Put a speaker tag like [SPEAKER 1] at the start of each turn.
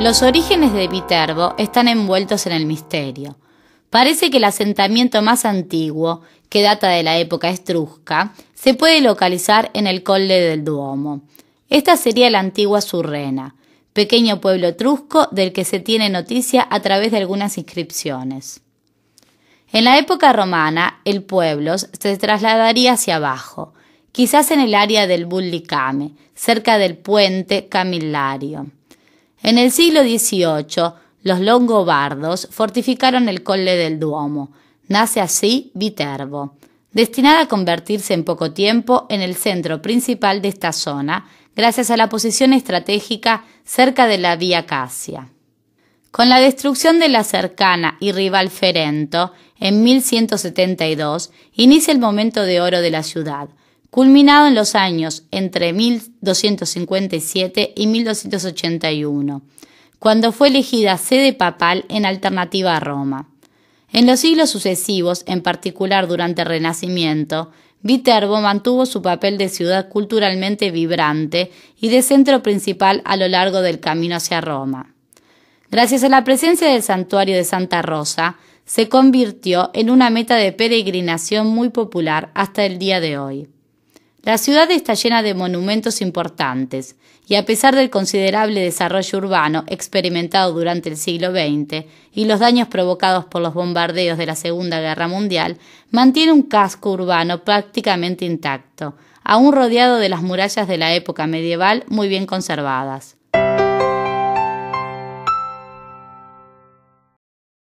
[SPEAKER 1] Los orígenes de Viterbo están envueltos en el misterio. Parece que el asentamiento más antiguo, que data de la época estrusca, se puede localizar en el Colle del Duomo. Esta sería la antigua Surrena, pequeño pueblo etrusco del que se tiene noticia a través de algunas inscripciones. En la época romana, el pueblo se trasladaría hacia abajo, quizás en el área del Bullicame, cerca del puente Camillario. En el siglo XVIII, los longobardos fortificaron el colle del Duomo. Nace así Viterbo, destinada a convertirse en poco tiempo en el centro principal de esta zona, gracias a la posición estratégica cerca de la vía Cassia. Con la destrucción de la cercana y rival Ferento en 1172, inicia el momento de oro de la ciudad, culminado en los años entre 1257 y 1281, cuando fue elegida sede papal en alternativa a Roma. En los siglos sucesivos, en particular durante el Renacimiento, Viterbo mantuvo su papel de ciudad culturalmente vibrante y de centro principal a lo largo del camino hacia Roma. Gracias a la presencia del santuario de Santa Rosa, se convirtió en una meta de peregrinación muy popular hasta el día de hoy. La ciudad está llena de monumentos importantes, y a pesar del considerable desarrollo urbano experimentado durante el siglo XX y los daños provocados por los bombardeos de la Segunda Guerra Mundial, mantiene un casco urbano prácticamente intacto, aún rodeado de las murallas de la época medieval muy bien conservadas.